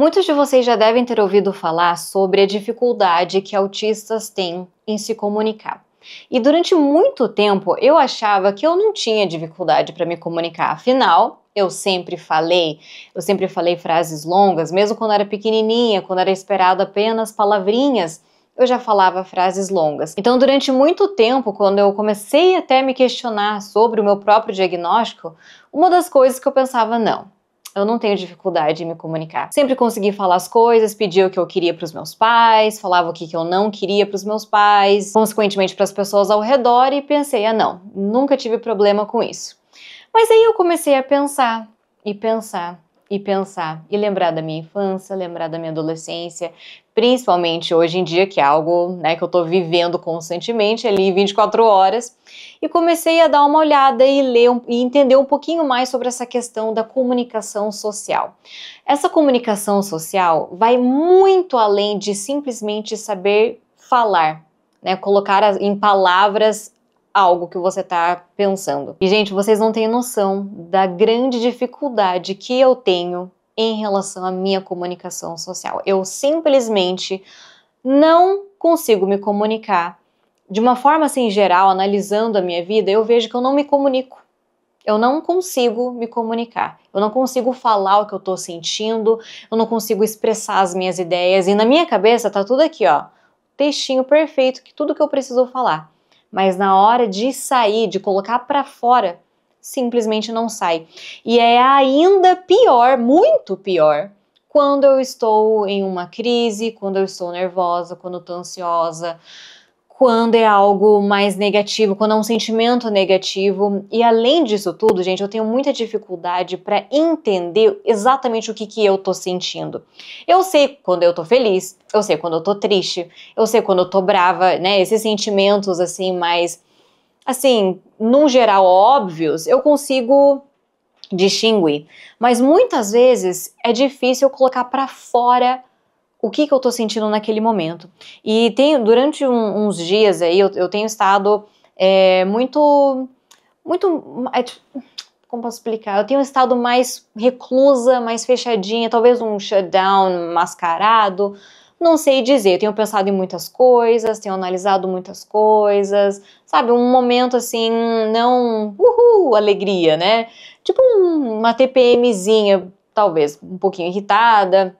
Muitos de vocês já devem ter ouvido falar sobre a dificuldade que autistas têm em se comunicar. E durante muito tempo eu achava que eu não tinha dificuldade para me comunicar, afinal, eu sempre falei, eu sempre falei frases longas, mesmo quando era pequenininha, quando era esperado apenas palavrinhas eu já falava frases longas. Então, durante muito tempo, quando eu comecei até a me questionar sobre o meu próprio diagnóstico, uma das coisas que eu pensava, não, eu não tenho dificuldade em me comunicar. Sempre consegui falar as coisas, pedir o que eu queria para os meus pais, falava o que, que eu não queria para os meus pais, consequentemente para as pessoas ao redor e pensei, ah não, nunca tive problema com isso. Mas aí eu comecei a pensar e pensar e pensar e lembrar da minha infância, lembrar da minha adolescência, principalmente hoje em dia, que é algo né, que eu estou vivendo constantemente é ali 24 horas, e comecei a dar uma olhada e ler um, e entender um pouquinho mais sobre essa questão da comunicação social. Essa comunicação social vai muito além de simplesmente saber falar, né, colocar em palavras algo que você está pensando. E, gente, vocês não têm noção da grande dificuldade que eu tenho em relação à minha comunicação social. Eu simplesmente não consigo me comunicar. De uma forma assim geral, analisando a minha vida, eu vejo que eu não me comunico. Eu não consigo me comunicar. Eu não consigo falar o que eu estou sentindo, eu não consigo expressar as minhas ideias e na minha cabeça tá tudo aqui, ó, textinho perfeito que tudo que eu preciso falar mas na hora de sair, de colocar para fora, simplesmente não sai. E é ainda pior, muito pior, quando eu estou em uma crise, quando eu estou nervosa, quando eu estou ansiosa, quando é algo mais negativo, quando é um sentimento negativo. E além disso tudo, gente, eu tenho muita dificuldade para entender exatamente o que, que eu tô sentindo. Eu sei quando eu tô feliz, eu sei quando eu tô triste, eu sei quando eu tô brava, né? Esses sentimentos assim mais assim, num geral óbvios, eu consigo distinguir. Mas muitas vezes é difícil colocar para fora o que, que eu estou sentindo naquele momento. E tem, durante um, uns dias aí, eu, eu tenho estado é, muito. Muito. É, como posso explicar? Eu tenho estado mais reclusa, mais fechadinha, talvez um shutdown mascarado. Não sei dizer. Eu tenho pensado em muitas coisas, tenho analisado muitas coisas, sabe? Um momento assim, não. Uhul, alegria, né? Tipo uma TPMzinha, talvez, um pouquinho irritada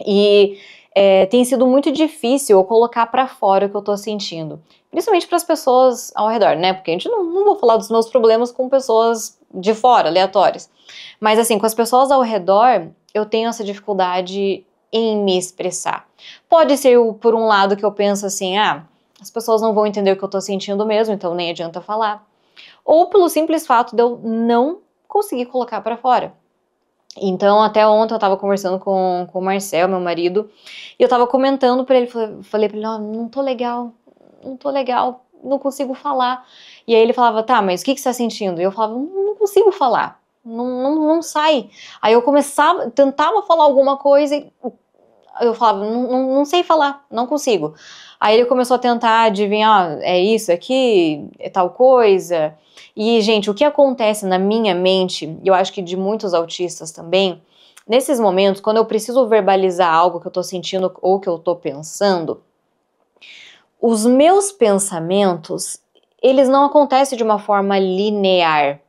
e é, tem sido muito difícil eu colocar para fora o que eu tô sentindo. Principalmente para as pessoas ao redor, né? Porque a gente não, não vou falar dos meus problemas com pessoas de fora, aleatórias. Mas assim, com as pessoas ao redor, eu tenho essa dificuldade em me expressar. Pode ser por um lado que eu penso assim, ah, as pessoas não vão entender o que eu tô sentindo mesmo, então nem adianta falar. Ou pelo simples fato de eu não conseguir colocar para fora. Então, até ontem eu estava conversando com, com o Marcel, meu marido, e eu estava comentando para ele, falei para ele, oh, não tô legal, não tô legal, não consigo falar. E aí ele falava, tá, mas o que, que você está sentindo? E eu falava, não consigo falar, não, não, não sai. Aí eu começava, tentava falar alguma coisa e eu falava, não, sei falar, não consigo. Aí ele começou a tentar adivinhar, ah, é isso aqui, é tal coisa. E, gente, o que acontece na minha mente, eu acho que de muitos autistas também, nesses momentos, quando eu preciso verbalizar algo que eu tô sentindo ou que eu tô pensando, os meus pensamentos, eles não acontecem de uma forma linear.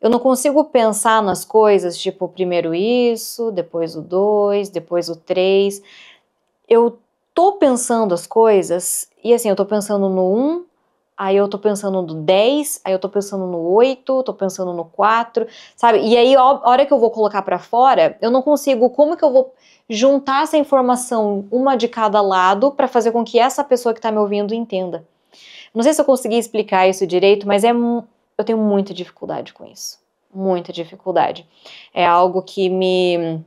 Eu não consigo pensar nas coisas, tipo, primeiro isso, depois o dois, depois o três. Eu tô pensando as coisas e assim, eu tô pensando no um, aí eu tô pensando no dez, aí eu tô pensando no oito, tô pensando no quatro, sabe? E aí, a hora que eu vou colocar para fora, eu não consigo, como que eu vou juntar essa informação uma de cada lado para fazer com que essa pessoa que tá me ouvindo entenda? Não sei se eu consegui explicar isso direito, mas é eu tenho muita dificuldade com isso muita dificuldade. É algo que me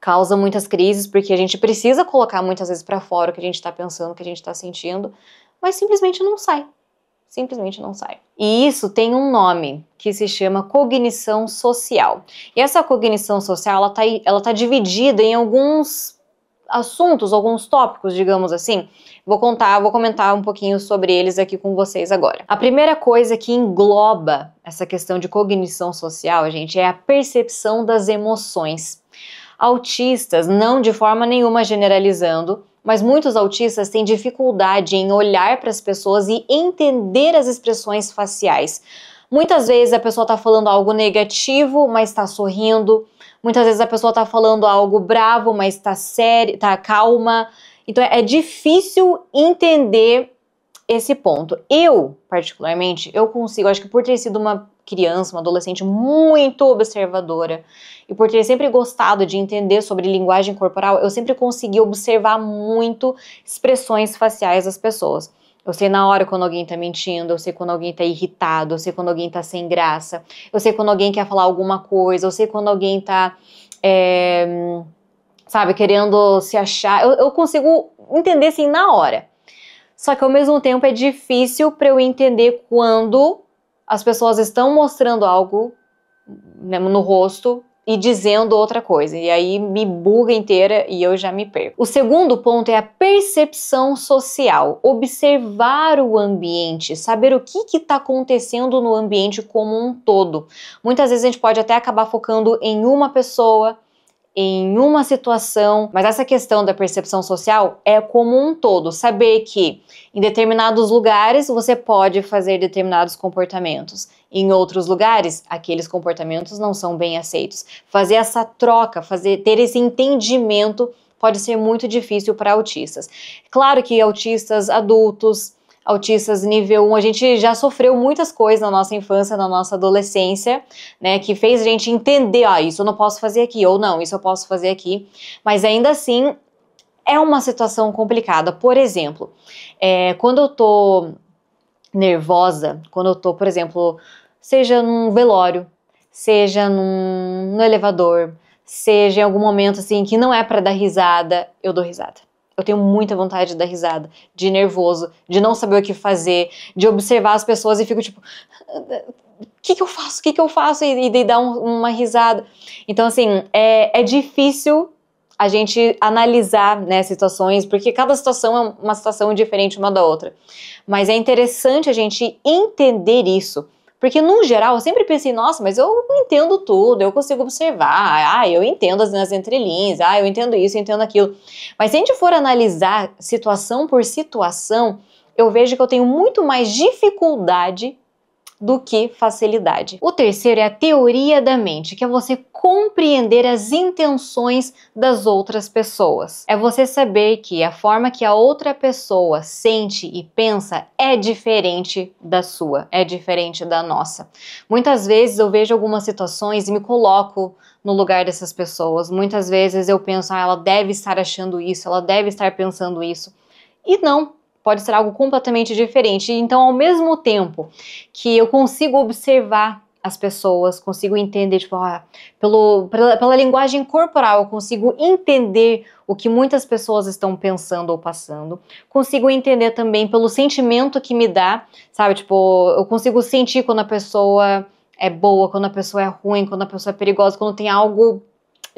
causa muitas crises, porque a gente precisa colocar muitas vezes para fora o que a gente está pensando, o que a gente está sentindo, mas simplesmente não sai. Simplesmente não sai. E isso tem um nome que se chama cognição social. E essa cognição social ela está ela tá dividida em alguns assuntos, alguns tópicos, digamos assim. Vou contar, vou comentar um pouquinho sobre eles aqui com vocês agora. A primeira coisa que engloba essa questão de cognição social, gente, é a percepção das emoções. Autistas, não de forma nenhuma generalizando, mas muitos autistas têm dificuldade em olhar para as pessoas e entender as expressões faciais. Muitas vezes a pessoa está falando algo negativo, mas está sorrindo Muitas vezes a pessoa tá falando algo bravo, mas tá séria, tá calma. Então é difícil entender esse ponto. Eu, particularmente, eu consigo, acho que por ter sido uma criança, uma adolescente muito observadora e por ter sempre gostado de entender sobre linguagem corporal, eu sempre consegui observar muito expressões faciais das pessoas. Eu sei na hora quando alguém tá mentindo, eu sei quando alguém tá irritado, eu sei quando alguém tá sem graça, eu sei quando alguém quer falar alguma coisa, eu sei quando alguém tá. É, sabe, querendo se achar. Eu, eu consigo entender assim na hora. Só que ao mesmo tempo é difícil para eu entender quando as pessoas estão mostrando algo né, no rosto e dizendo outra coisa. E aí me buga inteira e eu já me perco. O segundo ponto é a percepção social, observar o ambiente, saber o que está acontecendo no ambiente como um todo. Muitas vezes a gente pode até acabar focando em uma pessoa, em uma situação, mas essa questão da percepção social é como um todo, saber que em determinados lugares você pode fazer determinados comportamentos em outros lugares, aqueles comportamentos não são bem aceitos. Fazer essa troca, fazer ter esse entendimento pode ser muito difícil para autistas. Claro que autistas adultos, autistas nível 1, a gente já sofreu muitas coisas na nossa infância, na nossa adolescência, né, que fez a gente entender, ah, isso eu não posso fazer aqui, ou não, isso eu posso fazer aqui, mas ainda assim é uma situação complicada. Por exemplo, é, quando eu tô nervosa quando eu tô, por exemplo, seja num velório, seja num, num elevador, seja em algum momento assim que não é para dar risada, eu dou risada. Eu tenho muita vontade de dar risada, de nervoso, de não saber o que fazer, de observar as pessoas e fico tipo, o que, que eu faço? O que, que eu faço? E, e, e dar um, uma risada. Então, assim, é, é difícil a gente analisar né, situações, porque cada situação é uma situação diferente uma da outra. Mas é interessante a gente entender isso. Porque, no geral, eu sempre pensei, nossa, mas eu entendo tudo, eu consigo observar, ah, eu entendo as, as entrelinhas, ah, eu entendo isso, eu entendo aquilo. Mas se a gente for analisar situação por situação, eu vejo que eu tenho muito mais dificuldade do que facilidade. O terceiro é a teoria da mente, que é você compreender as intenções das outras pessoas. É você saber que a forma que a outra pessoa sente e pensa é diferente da sua, é diferente da nossa. Muitas vezes eu vejo algumas situações e me coloco no lugar dessas pessoas. Muitas vezes eu penso, ah, ela deve estar achando isso, ela deve estar pensando isso. E não, pode ser algo completamente diferente. Então, ao mesmo tempo que eu consigo observar as pessoas, consigo entender, tipo, ah, pelo, pela, pela, linguagem corporal, eu consigo entender o que muitas pessoas estão pensando ou passando, consigo entender também pelo sentimento que me dá, sabe, tipo, eu consigo sentir quando a pessoa é boa, quando a pessoa é ruim, quando a pessoa é perigosa, quando tem algo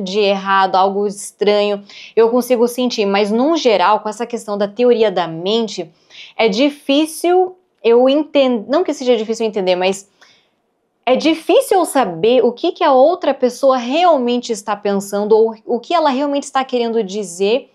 de errado, algo estranho, eu consigo sentir, mas num geral, com essa questão da teoria da mente, é difícil eu entender, não que seja difícil entender, mas é difícil saber o que, que a outra pessoa realmente está pensando ou o que ela realmente está querendo dizer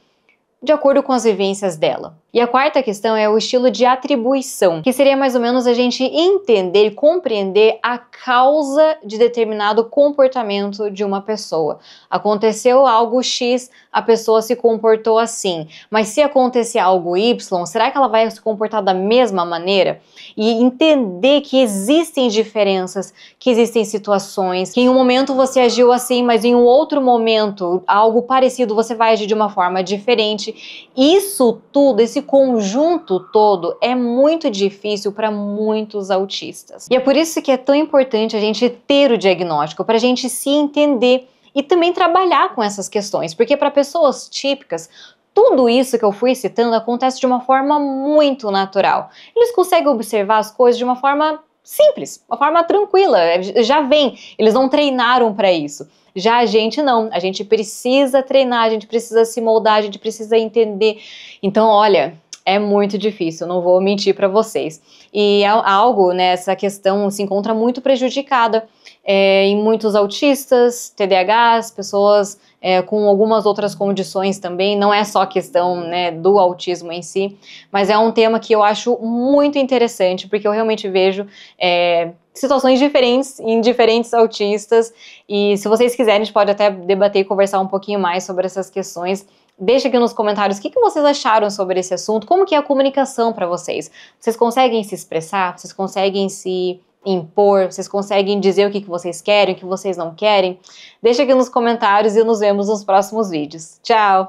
de acordo com as vivências dela. E a quarta questão é o estilo de atribuição, que seria mais ou menos a gente entender e compreender a causa de determinado comportamento de uma pessoa. Aconteceu algo X, a pessoa se comportou assim, mas se acontecer algo Y, será que ela vai se comportar da mesma maneira? E entender que existem diferenças, que existem situações, que em um momento você agiu assim, mas em um outro momento algo parecido você vai agir de uma forma diferente. Isso tudo, esse conjunto todo é muito difícil para muitos autistas. E é por isso que é tão importante a gente ter o diagnóstico, para a gente se entender e também trabalhar com essas questões, porque para pessoas típicas, tudo isso que eu fui citando acontece de uma forma muito natural. Eles conseguem observar as coisas de uma forma simples, uma forma tranquila, é, já vem, eles não treinaram para isso. Já a gente não, a gente precisa treinar, a gente precisa se moldar, a gente precisa entender. Então, olha, é muito difícil, não vou mentir para vocês. E é algo nessa né, questão se encontra muito prejudicada é, em muitos autistas, TDAHs, pessoas é, com algumas outras condições também, não é só questão né, do autismo em si, mas é um tema que eu acho muito interessante, porque eu realmente vejo é, situações diferentes em diferentes autistas, e se vocês quiserem, a gente pode até debater e conversar um pouquinho mais sobre essas questões, Deixa aqui nos comentários o que, que vocês acharam sobre esse assunto, como que é a comunicação para vocês. Vocês conseguem se expressar? Vocês conseguem se impor? Vocês conseguem dizer o que, que vocês querem, o que vocês não querem? Deixa aqui nos comentários e nos vemos nos próximos vídeos. Tchau!